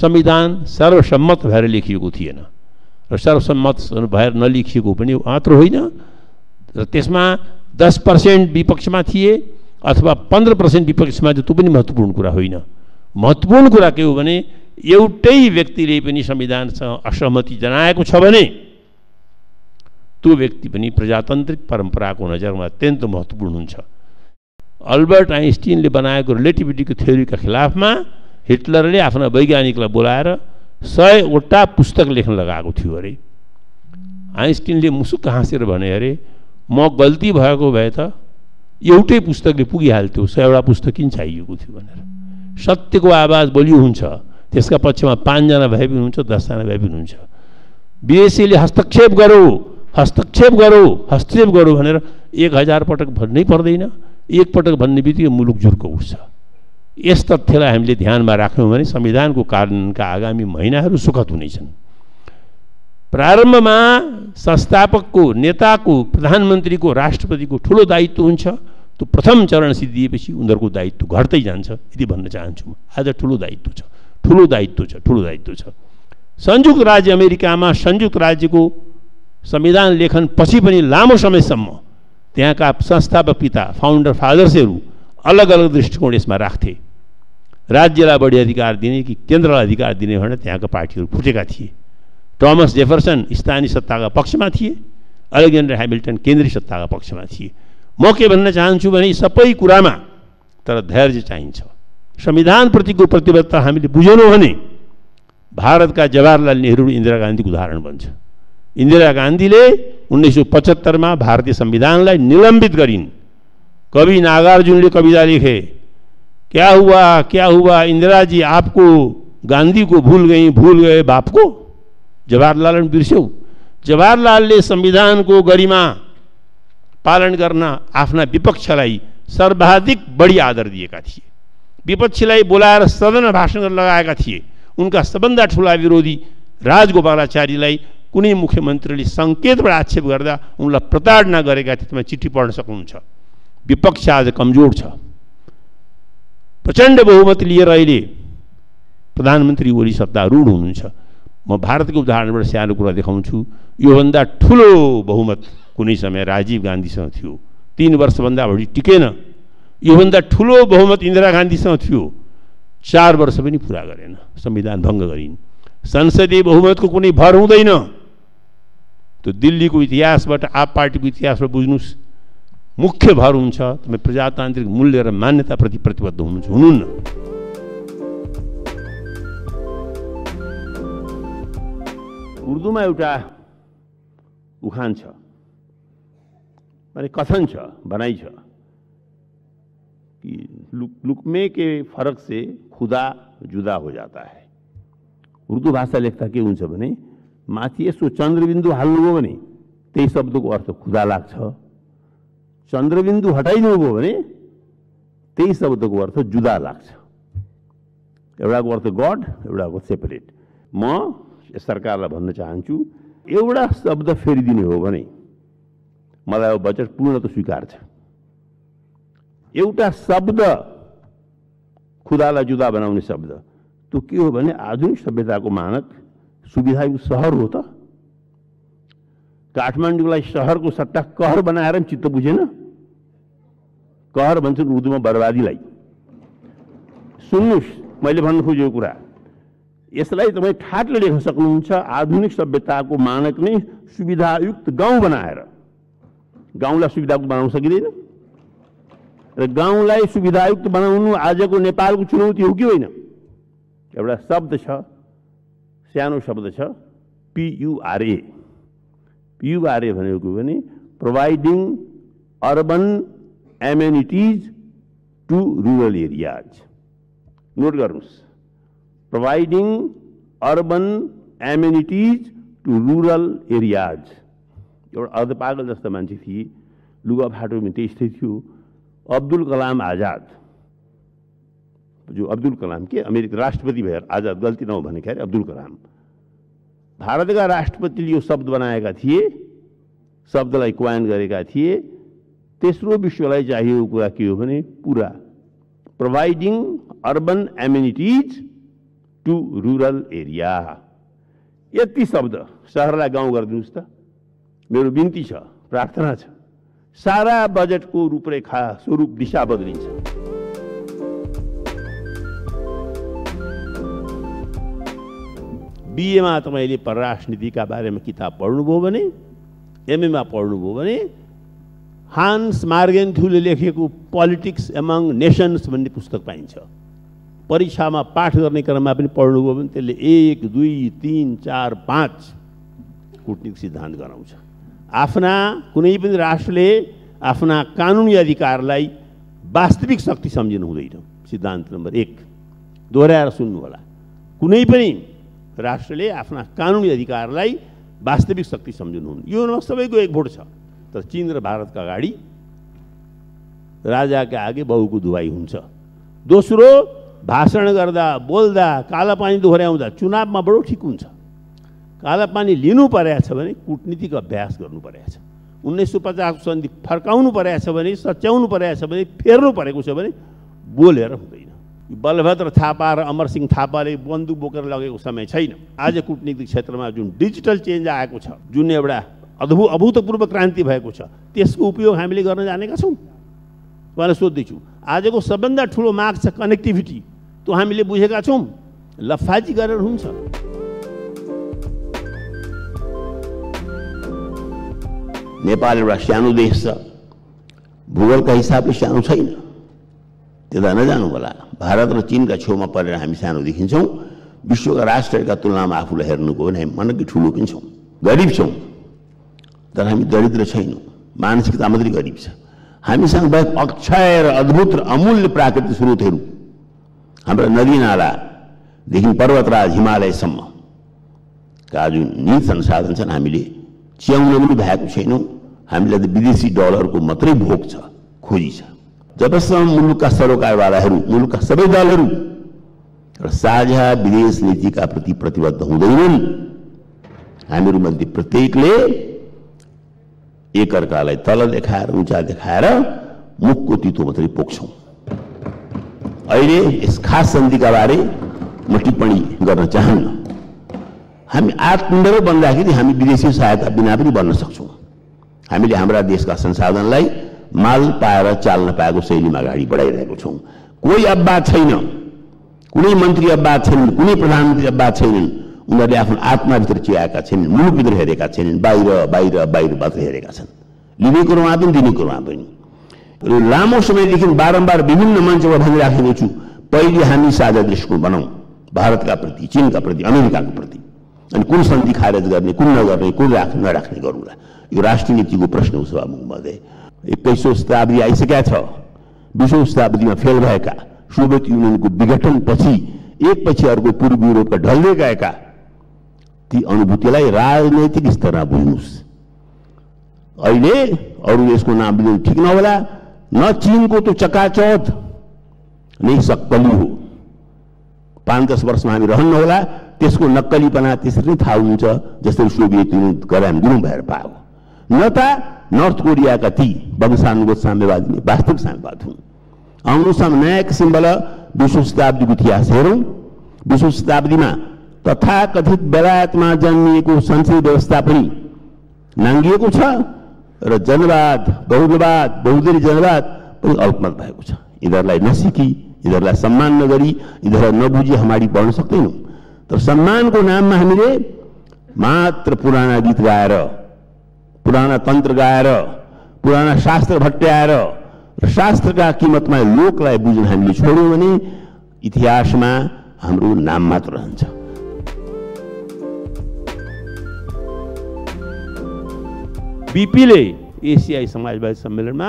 संविधान सर्वसम्मत भर लेखी थे सर्वसम्मत भर नलेखी पनि आँत्रो होइन र त्यसमा दस पर्सेन्ट थिए अथवा पंद्रह पर्सेंट विपक्ष में तो महत्वपूर्ण कुरा होना महत्वपूर्ण कुरा के एवट व्यक्ति संविधान व्यक्तिले असहमति जनाएको तो व्यक्ति प्रजातांत्रिक परंपरा को नजर में अत्यंत महत्वपूर्ण महत्त्वपूर्ण अल्बर्ट आइन्स्टिनले बनाएको रिलेटिभिटीको थ्योरीका खिलाफमा हिटलरले आफ्ना वैज्ञानिकलाई बोलाएर सयवटा पुस्तक लेख्न लगाएको थियो अरे आइन्स्टिनले मुसुक हाँसेर भने अरे म गल्ती भएको भए त एउटै पुस्तकले पुगिहाल्थ्यो सयवटा पुस्तक किन चाहिएको थियो भनेर सत्यको आवाज बलियो हुन्छ त्यसका पक्षमा पाँचजना भए पनि हुन्छ दसजना भए पनि हुन्छ बिएससीले हस्तक्षेप गरौँ हस्तक्षेप गरौँ हस्तक्षेप गरौँ भनेर एक हजार पटक भन्नै पर्दैन एकपटक भन्ने बित्तिकै मुलुक झुर्को उठ्छ यस तथ्यलाई हामीले ध्यानमा राख्यौँ भने संविधानको कारणका आगामी महिनाहरू सुखद हुनेछन् प्रारम्भमा संस्थापकको नेताको प्रधानमन्त्रीको राष्ट्रपतिको ठुलो दायित्व हुन्छ त्यो प्रथम चरण सिद्धिएपछि उनीहरूको दायित्व घट्दै जान्छ यति भन्न चाहन्छु म आज ठुलो दायित्व छ ठुलो दायित्व छ ठुलो दायित्व छ संयुक्त राज्य अमेरिकामा संयुक्त राज्यको संविधान लेखन पछि पनि लामो समयसम्म त्यहाँका संस्थापक पिता फाउन्डर फादर्सहरू अलग अलग दृष्टिकोण यसमा राख्थे राज्यलाई बढी अधिकार दिने कि केन्द्रलाई अधिकार दिने भनेर त्यहाँका पार्टीहरू फुटेका थिए टमस जेफरसन स्थानीय सत्ताका पक्षमा थिए अलेक्जेन्डर ह्यामिल्टन केन्द्रीय सत्ताका पक्षमा थिए म के भन्न चाहन्छु भने सबै कुरामा तर धैर्य चाहिन्छ संविधानप्रतिको प्रतिबद्धता हामीले बुझेनौँ भने भारतका जवाहरलाल नेहरू इन्दिरा गान्धीको उदाहरण बन्छ इन्दिरा गान्धीले उन्नीस सौ पचहत्तर में भारतीय संविधान निलंबित कर कवि ने कविता लेखे क्या हुआ क्या हुआ इंदिरा जी आपको गांधी को भूल गई भूल गए बाप को जवाहरलाल बिर्स्यौ संविधान को गरिमा पालन करना आपना विपक्ष सर्वाधिक बड़ी आदर दिया विपक्ष विपक्षीलाई बोला सदन भाषण लगाया थे उनका सबंदा ठूला विरोधी राजगोपालचार्य कुनै मुख्यमन्त्रीले सङ्केतबाट आक्षेप गर्दा उनलाई प्रताडना गरेका थिए तपाईँ चिठी पढ्न सक्नुहुन्छ विपक्ष आज कमजोर छ प्रचण्ड बहुमत लिएर अहिले प्रधानमन्त्री ओली सत्तारूढ हुनुहुन्छ म भारतको उदाहरणबाट सानो कुरा देखाउँछु योभन्दा ठुलो बहुमत कुनै समय राजीव गान्धीसँग थियो तिन वर्षभन्दा अगाडि टिकेन योभन्दा ठुलो बहुमत इन्दिरा गान्धीसँग थियो चार वर्ष पनि पुरा गरेन संविधान भङ्ग गरिन् संसदीय बहुमतको कुनै भर हुँदैन तो दिल्ली को इतिहास आप पार्टी को इतिहास बुझ्न मुख्य भर हो તમે प्रजातांत्रिक मूल्य मान्यता प्रति प्रतिबद्ध हो उर्दू में एटा उखान मैं कथन छनाई कि लुक, लुकमे के फरक से खुदा जुदा हो जाता है उर्दू भाषा लेखता के हो माथि यसो चन्द्रबिन्दु हाल्नुभयो भने त्यही शब्दको अर्थ खुदा लाग्छ चन्द्रबिन्दु हटाइदिनुभयो भने त्यही शब्दको अर्थ जुदा लाग्छ एउटाको अर्थ गड एउटाको सेपरेट म सरकारलाई भन्न चाहन्छु एउटा शब्द फेरिदिने हो भने मलाई यो बजेट पूर्ण त स्वीकार छ एउटा शब्द खुदालाई जुदा बनाउने शब्द त्यो के हो भने आधुनिक सभ्यताको मानक सुविधायुक्त सहर हो त काठमाडौँलाई सहरको सट्टा कहर बनाएर पनि चित्त बुझेन कहर भन्छन् उर्दूमा बर्बादीलाई सुन्नुहोस् मैले भन्नु खोजेको कुरा यसलाई तपाईँ ठाटले लेख्न सक्नुहुन्छ आधुनिक सभ्यताको मानक नै सुविधायुक्त गाउँ बनाएर गाउँलाई सुविधायुक्त बनाउन सकिँदैन र गाउँलाई सुविधायुक्त बनाउनु आजको नेपालको चुनौती हो कि होइन एउटा शब्द छ सानो शब्द छ पियुआरए पियुआरए भनेको पनि providing urban amenities to rural areas note गर्नुहोस् providing urban amenities to rural areas एउटा पागल जस्तो मान्छे थिए लुगा फाटो पनि त्यस्तै थियो अब्दुल कलाम आजाद जो अब्दुल कलाम के अमेरिका राष्ट्रपति भएर आज गल्ती नभने अब्दुल कलाम भारतका राष्ट्रपतिले यो शब्द बनाएका थिए शब्दलाई क्वायन गरेका थिए तेस्रो विश्वलाई चाहिएको कुरा के हो भने PURA providing urban amenities to rural area यति शब्द सहरलाई गाउँ गरिदिनुहोस् त मेरो बिन्ती छ प्रार्थना छ सारा बजेटको रूपरेखा स्वरूप दिशा बदलिन्छ बिएमा तपाईँले परराष्ट्र नीतिका बारेमा किताब पढ्नुभयो भने एमएमा पढ्नुभयो भने हान्स मार्गेन्थ्यूले लेखेको पोलिटिक्स एमङ नेसन्स भन्ने पुस्तक पाइन्छ परीक्षामा पाठ गर्ने क्रममा पनि पढ्नुभयो भने त्यसले एक दुई तिन चार पाँच कुटनीतिक सिद्धान्त गराउँछ आफ्ना कुनै पनि राष्ट्रले आफ्ना कानुनी अधिकारलाई वास्तविक शक्ति सम्झिनु हुँदैन सिद्धान्त नम्बर एक दोहोऱ्याएर सुन्नुहोला कुनै पनि राष्ट्रले आफ्ना कानुनी अधिकारलाई वास्तविक शक्ति सम्झिनुहुन् यो सबैको एक भोट छ तर चिन र भारतका अगाडि राजाका आगे बहुको दुवाई हुन्छ दोस्रो भाषण गर्दा बोल्दा कालापानी दोहोऱ्याउँदा चुनावमा बडो ठिक हुन्छ कालापानी लिनु परेको छ भने कुटनीतिक अभ्यास गर्नु परेको छ उन्नाइस सय पचासको सन्धि फर्काउनु परेको छ भने सच्याउनु परेको छ भने फेर्नु परेको छ भने बोलेर हुँदैन बलभद्र थापा र अमरसिंह थापाले बन्दुक बोकेर लगेको समय छैन आज कुटनीतिक क्षेत्रमा जुन डिजिटल चेन्ज आएको छ जुन एउटा अद्भुत अभूतपूर्व क्रान्ति भएको छ त्यसको उपयोग हामीले गर्न जानेका छौँ उहाँलाई सोध्दैछु आजको सबभन्दा ठुलो माग छ कनेक्टिभिटी त्यो हामीले बुझेका छौँ लफाजी गरेर हुन्छ नेपाल एउटा सानो देश छ भूगोलका हिसाबले सानो छैन त्यता नजानु होला भारत र चिनका छेउमा परेर हामी सानो देखिन्छौँ विश्वका राष्ट्रका तुलनामा आफूलाई हेर्नुको भने हामी कि ठुलो पनि छौँ गरिब छौँ तर हामी दरिद्र छैनौँ मानसिकता मात्रै गरिब छ हामीसँग बाहेक अक्षय र अद्भुत र अमूल्य प्राकृतिक स्रोतहरू हाम्रा नदी नालादेखि पर्वतराज हिमालयसम्म का जुन नि संसाधन छन् हामीले च्याउन पनि भएको छैनौँ हामीलाई त विदेशी डलरको मात्रै भोग छ खोजी छ जबसम्म मुलुकका सरोकारवालाहरू मुलुकका सबै दलहरू र साझा विदेश नीतिका प्रति प्रतिबद्ध हुँदैनन् हामीहरूमध्ये प्रत्येकले एकअर्कालाई तल देखाएर उचा देखाएर मुखको तितो मात्रै पोख्छौँ अहिले यस खास सन्धिका बारे म टिप्पणी गर्न चाहन्न हामी आत्मनिर्भर बन्दाखेरि हामी विदेशी सहायता बिना पनि बन्न सक्छौँ हामीले हाम्रा देशका संसाधनलाई माल पाएर चाल्न पाएको शैलीमा अगाडि बढाइरहेको छौँ कोही अब्बा छैन कुनै मन्त्री अब्बा छैनन् कुनै प्रधानमन्त्री अब्बा छैनन् उनीहरूले आफ्नो आत्माभित्र चियाएका छैनन् मुलुकभित्र हेरेका छैनन् बाहिर बाहिर बाहिर मात्र हेरेका छन् लिने कुरोमा पनि दिने कुरोमा पनि लामो समयदेखि बारम्बार विभिन्न मञ्चमा भनिराखेको छु पहिले हामी साझा दृष्टिकोण बनाऊ भारतका प्रति चिनका प्रति अमेरिकाको प्रति अनि कुन सन्धि खारेज गर्ने कुन नगर्ने कुन राख्ने नराख्ने गरौँला यो राष्ट्रिय नीतिको प्रश्न हो सभामुख महोदय एक्काइसौँ शताब्दी आइसकेका छ बिसौँ शताब्दीमा फेल भएका सोभियत युनियनको विघटनपछि एकपछि अर्को पूर्व युरोपका ढल्दै गएका ती अनुभूतिलाई राजनैतिक स्तरमा बुझ्नुहोस् अहिले अरू यसको नाम लिनु ठिक नहोला न चिनको त्यो चकाचौत नै सक्कली हो पाँच दस वर्षमा हामी रहन्न होला त्यसको नक्कलीपना त्यसरी थाहा हुन्छ जसरी सोभियत युनियन गरेर हामी दिनु भएर पायो न त नर्थ कोरियाका ती वंशानुगत साम्यवाद नै वास्तविक साम्यवाद हुन् आउनुहोस् नयाँ किसिमबाट विश्व शताब्दीको इतिहास हेरौँ विश्व शताब्दीमा तथाकथित बेलायतमा जन्मिएको संसदीय व्यवस्था पनि नाङ्गिएको छ र जनवाद बहुलवाद बहुदलीय जनवाद पनि अल्पमत भएको छ यिनीहरूलाई नसिकी यिनीहरूलाई सम्मान नगरी यिनीहरूलाई नबुझी हामी बढ्न सक्दैनौँ तर सम्मानको नाममा हामीले मात्र पुराना गीत गाएर पुराना तन्त्र गाएर पुराना शास्त्र भट्ट्याएर र शास्त्रका किमतमा लोकलाई बुझ्न हामीले छोड्यौँ भने इतिहासमा हाम्रो नाम मात्र रहन्छ बिपीले एसिआई समाजवादी सम्मेलनमा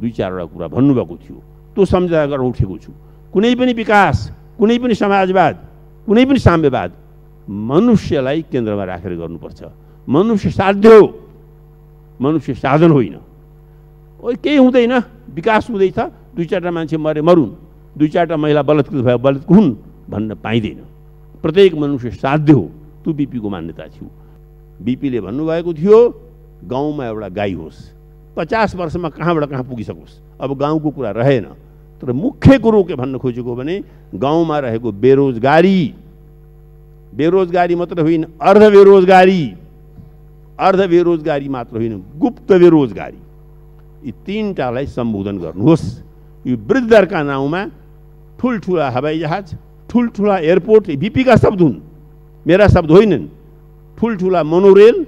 दुई चारवटा कुरा भन्नुभएको थियो त्यो सम्झना गरेर उठेको छु कुनै पनि विकास कुनै पनि समाजवाद कुनै पनि साम्यवाद मनुष्यलाई केन्द्रमा राखेर गर्नुपर्छ मनुष्य साध्य हो मनुष्य साधन होइन केही हुँदैन विकास हुँदैछ दुई चारवटा मान्छे मरे मरुन् दुई चारवटा महिला बलात्कृत भयो बलात्कृत हुन् भन्न पाइँदैन प्रत्येक मनुष्य साध्य हो तु बिपीको मान्यता थियो बिपीले भन्नुभएको थियो गाउँमा एउटा गाई होस् पचास वर्षमा कहाँबाट कहाँ पुगिसकोस् अब गाउँको कुरा रहेन तर मुख्य कुरो के भन्न खोजेको भने गाउँमा रहेको बेरोजगारी बेरोजगारी मात्र होइन अर्ध बेरोजगारी अर्ध बेरोजगारी मात्र होइन गुप्त बेरोजगारी यी तिनवटालाई सम्बोधन गर्नुहोस् यो वृद्धका नाउँमा ठुल्ठुला हवाईजहाज ठुल्ठुला एयरपोर्ट बिपीका शब्द हुन् मेरा शब्द होइनन् ठुल्ठुला मनोरेल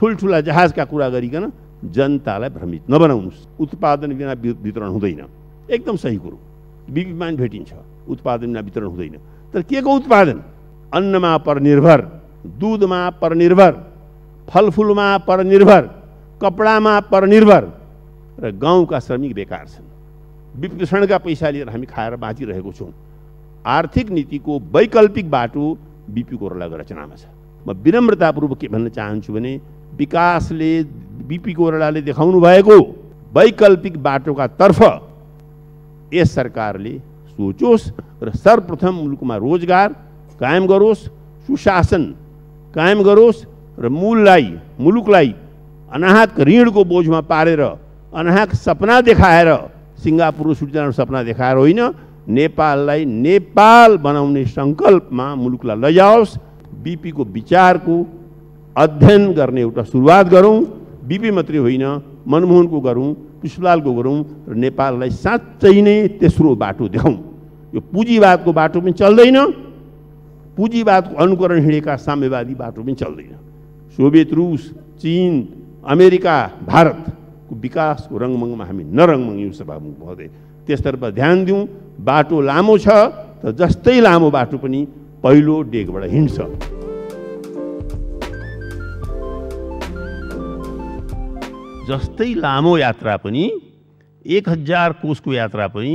ठुल्ठुला जहाजका कुरा गरिकन जनतालाई भ्रमित नबनाउनुहोस् उत्पादन बिना वितरण हुँदैन एकदम सही कुरो विमान भेटिन्छ उत्पादन बिना वितरण हुँदैन तर के को उत्पादन अन्नमा परनिर्भर दुधमा परनिर्भर फलफुलमा परनिर्भर कपडामा परनिर्भर र गाउँका श्रमिक बेकार छन् विपषणका पैसा लिएर हामी खाएर बाँचिरहेको छौँ आर्थिक नीतिको वैकल्पिक बाटो बिपी कोइरालाको रचनामा छ म विनम्रतापूर्वक के भन्न चाहन्छु भने विकासले बिपी कोइरालाले देखाउनु भएको वैकल्पिक बाटोका तर्फ यस सरकारले सोचोस् र सर्वप्रथम मुलुकमा रोजगार कायम गरोस् सुशासन कायम गरोस् र मूललाई मुलुकलाई अनाहक ऋणको बोझमा पारेर अनाहक सपना देखाएर सिङ्गापुर स्विजरल्यान्ड सपना देखाएर होइन नेपाललाई नेपाल बनाउने सङ्कल्पमा मुलुकलाई लैजाओस् बिपीको विचारको अध्ययन गर्ने एउटा सुरुवात गरौँ बिपी मात्रै होइन मनमोहनको गरौँ पुष्पलालको गरौँ र नेपाललाई साँच्चै नै तेस्रो बाटो देखाउँ यो पुँजीवादको बाटो पनि चल्दैन पुँजीवादको अनुकरण हिँडेका साम्यवादी बाटो पनि चल्दैन सोभियत रुस चिन अमेरिका भारतको विकासको रङमङमा हामी नरङमङ्ग्यौँ सभामुख महोदय त्यसतर्फ ध्यान दिउँ बाटो लामो छ त जस्तै लामो बाटो पनि पहिलो डेगबाट हिँड्छ जस्तै लामो यात्रा पनि एक हजार कोषको यात्रा पनि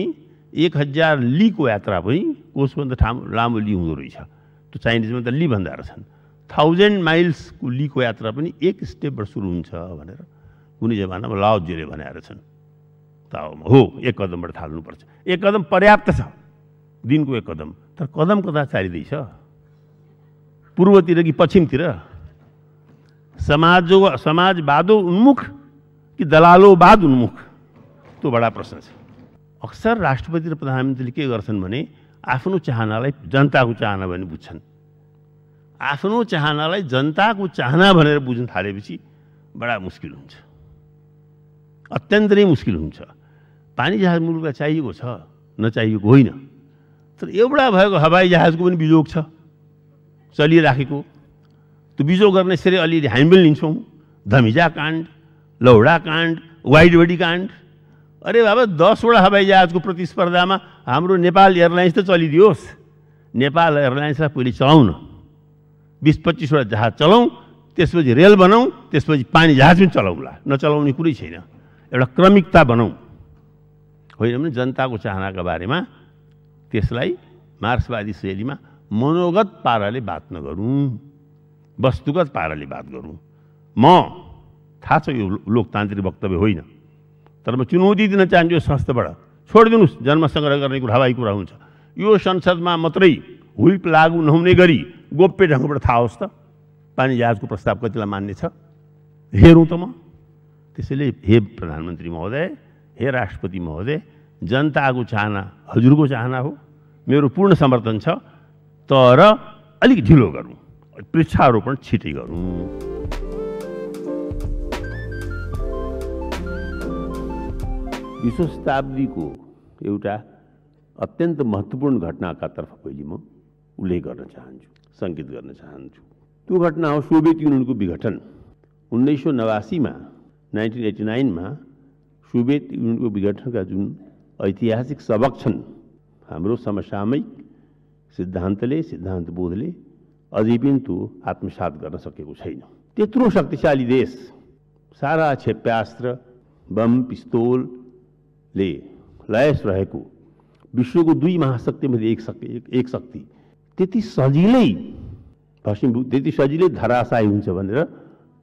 एक हजार लीको यात्रा पनि कोषभन्दा ठाम लामो ली हुँदो रहेछ त्यो चाइनिजमा त ली भन्दा रहेछन् थाउजन्ड माइल्सको लिको यात्रा पनि एक स्टेपबाट सुरु हुन्छ भनेर कुनै जमानामा लाओजीले भनेर छन् ताओमा हो एक कदमबाट थाल्नुपर्छ एक कदम पर्याप्त छ दिनको एक कदम तर कदम कता चालिँदैछ पूर्वतिर कि पश्चिमतिर समाज समाजवादो उन्मुख कि दलालोवाद उन्मुख त्यो बडा प्रश्न छ अक्सर राष्ट्रपति र प्रधानमन्त्रीले के गर्छन् भने आफ्नो चाहनालाई जनताको चाहना भने बुझ्छन् आफ्नो चाहनालाई जनताको चाहना भनेर बुझ्न थालेपछि बडा मुस्किल हुन्छ अत्यन्त नै मुस्किल हुन्छ पानी जहाज मुलुकलाई चाहिएको छ नचाहिएको होइन तर एउटा भएको हवाई जहाजको पनि बिजोग छ चलिराखेको त्यो बिजोग गर्ने श्रेय अलिअलि हामी पनि लिन्छौँ धमिजा काण्ड लौडा काण्ड वाइडबडी काण्ड अरे बाबा दसवटा हवाई जहाजको प्रतिस्पर्धामा हाम्रो नेपाल एयरलाइन्स त चलिदियोस् नेपाल एयरलाइन्सलाई पहिले चलाउन बिस पच्चिसवटा जहाज चलाउँ त्यसपछि रेल बनाउँ त्यसपछि पानी जहाज पनि चलाउँला नचलाउने कुरै छैन एउटा क्रमिकता बनाउँ होइन भने जनताको चाहनाका बारेमा त्यसलाई मार्क्सवादी शैलीमा मनोगत पाराले बात नगरौँ वस्तुगत पाराले बात गरौँ म थाहा छ यो लोकतान्त्रिक वक्तव्य होइन तर म चुनौती दिन चाहन्छु यो संस्थाबाट छोडिदिनुहोस् जन्मसङ्ग्रह गर्ने कुरा हवाई कुरा हुन्छ यो संसदमा मात्रै हुइप लागु नहुने गरी गोप्य ढङ्गबाट थाहा होस् त पानी जहाजको प्रस्ताव कतिलाई मान्ने छ हेरौँ त म त्यसैले हे प्रधानमन्त्री महोदय हे राष्ट्रपति महोदय जनताको चाहना हजुरको चाहना हो मेरो पूर्ण समर्थन छ तर अलिक ढिलो गरौँ वृक्षारोपण छिटै गरौँ विश्व शताब्दीको एउटा अत्यन्त महत्त्वपूर्ण घटनाका तर्फ पहिले म उल्लेख गर्न चाहन्छु संकेत करना ચાहन्छु तो घटना हो यूनियन को विघटन उन्नीस सौ नाइन में सोवियत यूनियन को विघटन का जो ऐतिहासिक सबक हम हाम्रो समसामयिक सिद्धांत सिद्धान्तबोधले अझै भी तो आत्मसात कर सकते तेत्रो शक्तिशाली देश सारा क्षेप्यास्त्र बम पिस्तोलले लयस रहेको विश्वको दुई महाशक्तिमध्ये एक शक्ति एक शक्ति त्यति सजिलै भस्मीभूत त्यति सजिलै धराशय हुन्छ भनेर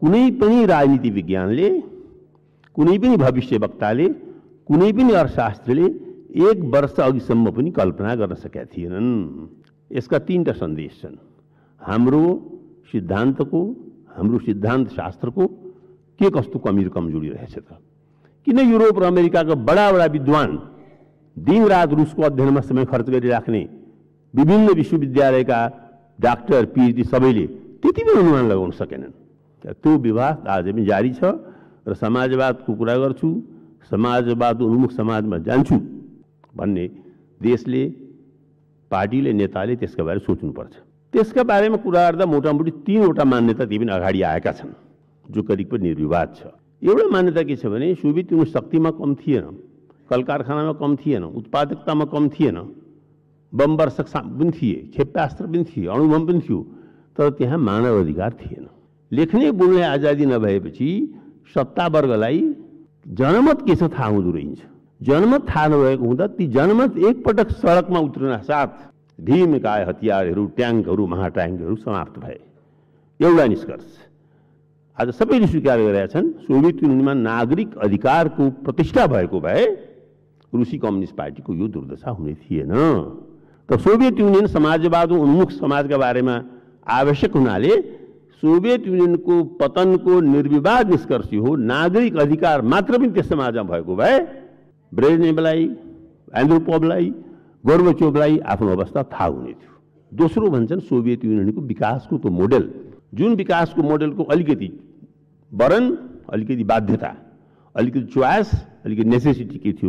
कुनै पनि राजनीति विज्ञानले कुनै पनि भविष्यवक्ताले कुनै पनि अर्थशास्त्रीले एक वर्ष अघिसम्म पनि कल्पना गर्न सकेका थिएनन् यसका तिनवटा सन्देश छन् हाम्रो सिद्धान्तको हाम्रो सिद्धान्त शास्त्रको के कस्तो कमी र कमजोरी रहेछ त किन युरोप र अमेरिकाका बडा बडा विद्वान दिनरात रुसको अध्ययनमा समय खर्च गरिराख्ने विभिन्न विश्वविद्यालयका डाक्टर पिएचडी सबैले त्यति पनि अनुमान लगाउन सकेनन् त्यो विवाह आज पनि जारी छ र समाजवादको कुरा गर्छु समाजवाद उन्मुख समाजमा जान्छु भन्ने देशले पार्टीले नेताले त्यसका बारे सोच्नुपर्छ त्यसका बारेमा कुरा गर्दा मोटामोटी तिनवटा मान्यता त्यही पनि अगाडि आएका छन् जो करिब पनि निर्विवाद छ एउटा मान्यता के छ भने सुवित उनी शक्तिमा कम थिएन कल कारखानामा कम थिएन उत्पादकतामा कम थिएन बमवर्षक पनि थिए क्षेप्यास्त्र पनि थिए अणुबम पनि थियो तर त्यहाँ मानव अधिकार थिएन लेख्ने बोल्ने आजादी नभएपछि सत्तावर्गलाई जनमत के छ थाहा हुँदो रहन्छ जनमत थाहा नभएको हुँदा ती जनमत एकपटक सडकमा उत्रिन साथ भीमकाय हतियारहरू ट्याङ्कहरू महाट्याङ्कहरू समाप्त भए एउटा निष्कर्ष आज सबैले स्वीकार गरेका छन् सोभियत युनियनमा नागरिक अधिकारको प्रतिष्ठा भएको भए रुसी कम्युनिस्ट पार्टीको यो दुर्दशा हुने थिएन तो सोवियत यूनियन समाजवाद उन्मुख समाज के बारे में आवश्यक होना सोवियत यूनियन को पतन को निर्विवाद निष्कर्ष हो नागरिक अधिकार मात्र पनि में भग भएको भए ब्रेजनेबलाई एन्ड्रोपोभलाई गोर्बचोभलाई आपको अवस्था दोसों भोवियत यूनियन को विस को तो मोडल जो विस को मोडल को अलग वरण अलग बाध्यता अलग चोइस अलग नेसेसिटी के थी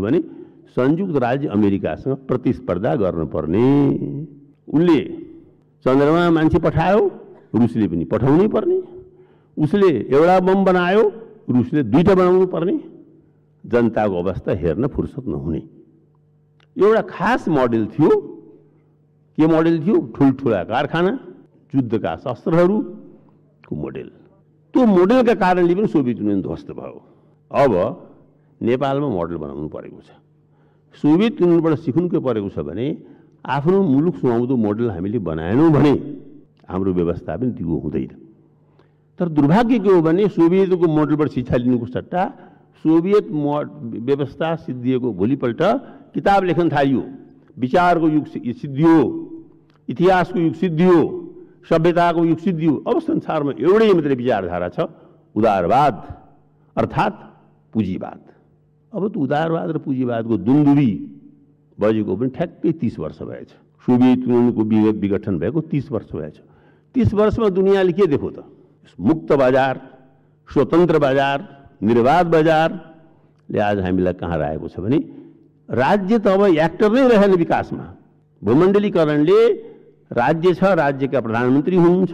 संयुक्त राज्य अमेरिकासँग प्रतिस्पर्धा गर्नुपर्ने उसले चन्द्रमा मान्छे पठायो रुसले पनि पठाउनै पर्ने उसले एउटा बम बनायो रुसले दुईवटा बनाउनु पर्ने जनताको अवस्था हेर्न फुर्सद नहुने एउटा खास मोडल थियो के मोडल थियो ठुल्ठुला कारखाना युद्धका शस्त्रहरूको मोडेल त्यो मोडेलका कारणले पनि सोभियत युनियन ध्वस्त भयो अब नेपालमा मोडल बनाउनु परेको छ सोभियत युनियनबाट सिक्नु के परेको छ भने आफ्नो मुलुक सुहाउँदो मोडल हामीले बनाएनौँ भने हाम्रो व्यवस्था पनि दिगो हुँदैन तर दुर्भाग्य के हो भने सोभियतको मोडलबाट शिक्षा लिनुको सट्टा सोभियत मो व्यवस्था सिद्धिएको भोलिपल्ट किताब लेखन थालियो विचारको युग सिद्धियो इतिहासको युग सिद्धियो सभ्यताको युग सिद्धियो अब संसारमा एउटै मात्रै विचारधारा छ उदारवाद अर्थात् पुँजीवाद अब तो उदारवाद र पुँजीवादको दुन्दुबी बजेको पनि ठ्याक्कै तिस वर्ष भएछ सोभियत युनियनको विघटन भएको तिस वर्ष भएछ तिस वर्षमा दुनियाँले के देख्यो त तो। मुक्त बजार स्वतन्त्र बजार निर्वाध बजारले आज हामीलाई कहाँ रहेको छ भने राज्य त तो अब एक्टर नै रहेन विकासमा भूमण्डलीकरणले राज्य छ राज्यका प्रधानमन्त्री हुनुहुन्छ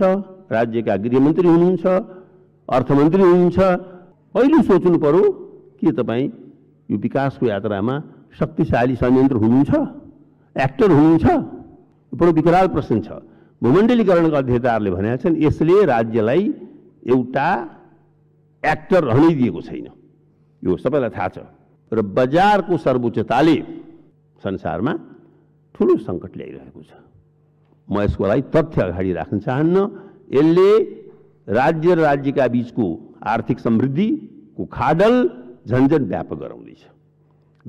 राज्यका गृहमन्त्री हुनुहुन्छ अर्थमन्त्री हुनुहुन्छ पहिलो सोच्नु पऱ्यो के तपाईँ यो विकासको यात्रामा शक्तिशाली संयन्त्र हुनुहुन्छ एक्टर हुनुहुन्छ बडो विकराल प्रश्न छ भूमण्डलीकरणका अध्येताहरूले भनेका छन् यसले राज्यलाई एउटा एक्टर दिएको छैन यो सबैलाई थाहा छ र बजारको सर्वोच्चताले संसारमा ठुलो सङ्कट ल्याइरहेको छ म यसको लागि तथ्य अगाडि राख्न चाहन्न यसले राज्य र राज्यका बिचको आर्थिक समृद्धिको खाडल झन्झन व्यापक गराउँदैछ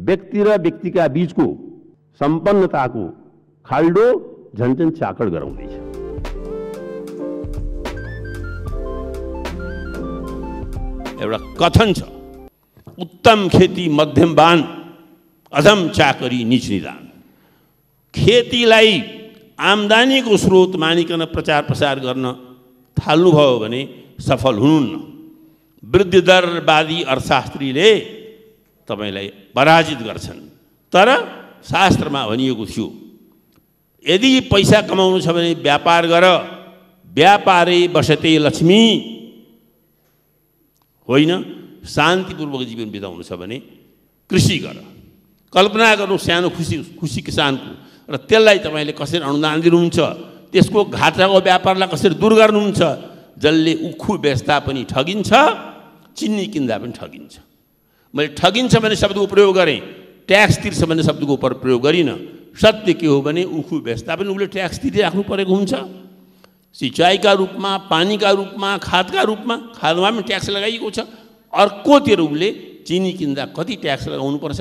व्यक्ति र व्यक्तिका बीचको सम्पन्नताको खाल्डो झन्झन चाकड गराउँदैछ एउटा कथन छ उत्तम खेती मध्यमबान अधम चाकरी निच निदान खेतीलाई आम्दानीको स्रोत मानिकन प्रचार प्रसार गर्न थाल्नुभयो भने सफल हुनुहुन्न वृद्धिदरवादी अर्थशास्त्रीले तपाईँलाई पराजित गर्छन् तर शास्त्रमा भनिएको थियो यदि पैसा कमाउनु छ भने व्यापार गर व्यापारे बसते लक्ष्मी होइन शान्तिपूर्वक जीवन बिताउनु छ भने कृषि गर कल्पना गर्नु सानो खुसी खुसी किसानको र त्यसलाई तपाईँले कसरी अनुदान दिनुहुन्छ त्यसको घाटाको व्यापारलाई कसरी दूर गर्नुहुन्छ जसले उखु बेच्दा पनि ठगिन्छ चिन्नी किन्दा पनि ठगिन्छ मैले ठगिन्छ भने शब्दको प्रयोग गरेँ ट्याक्स तिर्छ भने शब्दको उप प्रयोग गरिनँ सत्य के हो भने उखु बेच्दा पनि उसले ट्याक्स तिरिराख्नु परेको हुन्छ सिँचाइका रूपमा पानीका रूपमा खादका रूपमा खादमा पनि ट्याक्स लगाइएको छ अर्कोतिर उसले चिनी किन्दा कति ट्याक्स लगाउनुपर्छ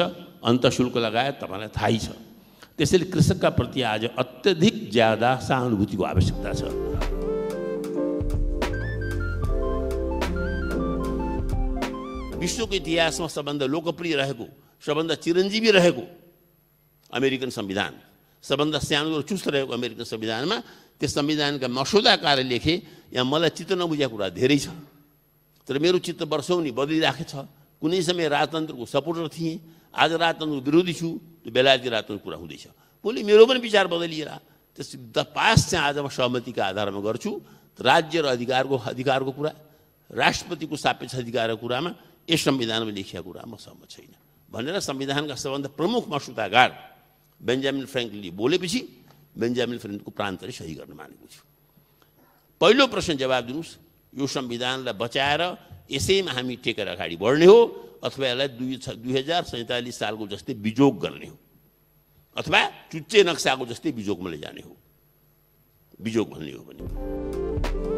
अन्तशुल्क लगायत तपाईँलाई थाहै छ त्यसैले कृषकका प्रति आज अत्यधिक ज्यादा सहानुभूतिको आवश्यकता छ विश्वको इतिहासमा सबभन्दा लोकप्रिय रहेको सबभन्दा चिरञ्जीवी रहेको अमेरिकन संविधान सबभन्दा सानो र चुस्त रहेको अमेरिकन संविधानमा त्यो संविधानका मसौदाकार लेखे यहाँ मलाई चित्त नबुझेको कुरा धेरै छ तर मेरो चित्त वर्षौँ नि छ कुनै समय राजतन्त्रको सपोर्टर थिएँ आज राजतन्त्रको विरोधी छु त्यो बेलायती राजतन्त्र कुरा हुँदैछ भोलि मेरो पनि विचार बदलिएर त्यस द पास चाहिँ आज म सहमतिका आधारमा गर्छु राज्य र अधिकारको अधिकारको कुरा राष्ट्रपतिको सापेक्ष अधिकारको कुरामा यस संविधानमा लेखिया कुरा म छैन भनेर संविधानका सबभन्दा प्रमुख मसुदागार बेन्जामिन फ्रेङ्कले बोलेपछि बेन्जामिन फ्रेङ्कको प्रान्तले सही गर्न मानेको थियो पहिलो प्रश्न जवाब दिनुहोस् यो संविधानलाई बचाएर यसैमा हामी टेकेर अगाडि बढ्ने हो अथवा यसलाई दुई दुई हजार सैँतालिस सालको जस्तै बिजोग गर्ने हो अथवा चुच्चे नक्साको जस्तै बिजोगमा लैजाने हो बिजोग भन्ने हो भने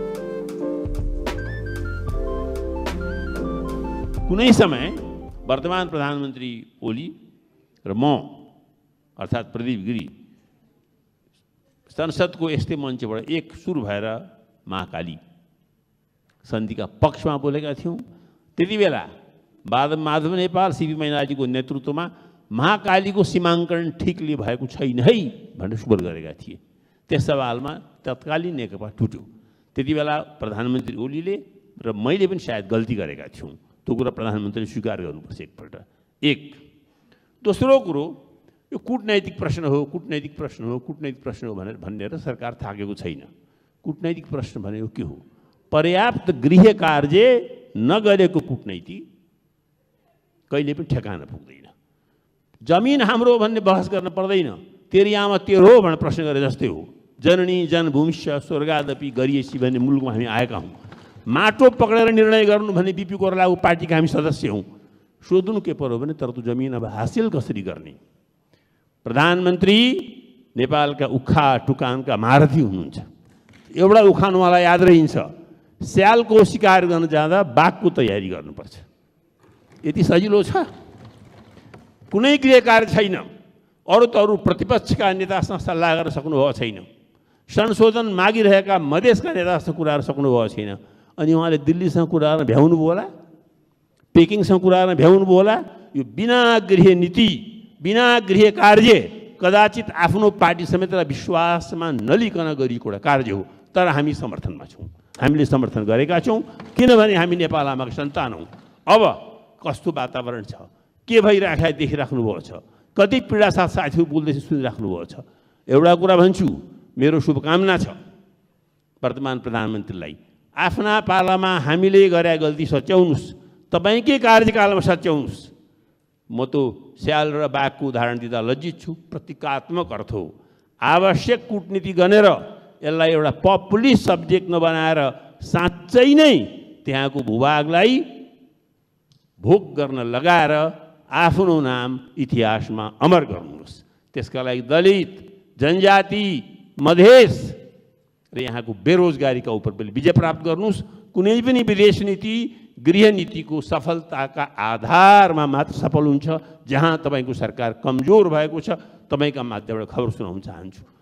कुनै समय वर्तमान प्रधानमन्त्री ओली र म अर्थात् प्रदीप गिरी संसदको यस्तै मञ्चबाट एक सुर भएर महाकाली सन्धिका पक्षमा बोलेका थियौँ त्यति बेला बाद माधव नेपाल सिपी मैनाजीको नेतृत्वमा महाकालीको सीमाङ्कन ठिकले भएको छैन है भनेर सुबर गरेका थिए त्यस सवालमा तत्कालीन नेकपा टुट्यो त्यति बेला प्रधानमन्त्री ओलीले र मैले पनि सायद गल्ती गरेका थियौँ त्यो कुरा प्रधानमन्त्रीले स्वीकार गर्नुपर्छ एकपल्ट एक दोस्रो कुरो यो कुटनैतिक प्रश्न हो कुटनैतिक प्रश्न हो कुटनैतिक प्रश्न हो भनेर भनेर सरकार थाकेको छैन कुटनैतिक प्रश्न भनेको के हो पर्याप्त गृह कार्य नगरेको कुटनीति कहिले पनि ठेकान पुग्दैन जमिन हाम्रो भन्ने बहस गर्न पर्दैन तेरी आमा तेरो भनेर प्रश्न गरे जस्तै हो जननी जनभूमिष्य स्वर्गादपि गरिएसी भन्ने मुलुकमा हामी आएका हौँ माटो पक्रेर निर्णय गर्नु भने बिपी कोरला ऊ पार्टीका हामी सदस्य हौँ सोध्नु के पर्यो भने तर त्यो जमिन अब हासिल कसरी गर्ने प्रधानमन्त्री नेपालका उखा टुकानका मारथी हुनुहुन्छ एउटा उखान उहाँलाई याद रहन्छ स्यालको सिकार गर्न जाँदा बाघको तयारी गर्नुपर्छ यति सजिलो छ कुनै कार्य छैन अरू त अरू प्रतिपक्षका नेतासँग सल्लाह गर्न सक्नुभएको छैन संशोधन मागिरहेका मधेसका नेतासँग कुराहरू सक्नुभएको छैन अनि उहाँले दिल्लीसँग भ्याउनु भ्याउनुभयो होला पेकिङसँग भ्याउनु भ्याउनुभयो होला यो बिना गृह नीति बिना गृह कार्य कदाचित आफ्नो पार्टी र विश्वासमा नलिकन गरिएको एउटा कार्य हो तर हामी समर्थनमा छौँ हामीले समर्थन गरेका छौँ किनभने हामी नेपाल आमाको सन्तान हौँ अब कस्तो वातावरण छ के देखिराख्नु भएको छ कति पीडा साथ साथीहरू बोल्दैछ भएको छ एउटा कुरा भन्छु मेरो शुभकामना छ वर्तमान प्रधानमन्त्रीलाई आफ्ना पालामा हामीले गरे गल्ती सच्याउनुहोस् तपाईँकै कार्यकालमा सच्याउनुहोस् म त स्याल र बाघको उदाहरण दिँदा लज्जित छु प्रतीकात्मक अर्थ हो आवश्यक कुटनीति गनेर यसलाई एउटा पपुलिस सब्जेक्ट नबनाएर साँच्चै नै त्यहाँको भूभागलाई भोग गर्न लगाएर आफ्नो नाम इतिहासमा अमर गर्नुहोस् त्यसका लागि दलित जनजाति मधेस र यहाँको बेरोजगारीका उप पनि विजय प्राप्त गर्नुहोस् कुनै पनि विदेश नीति गृह नीतिको सफलताका आधारमा मात्र सफल हुन्छ जहाँ तपाईँको सरकार कमजोर भएको छ तपाईँका माध्यमबाट खबर सुनाउन चाहन्छु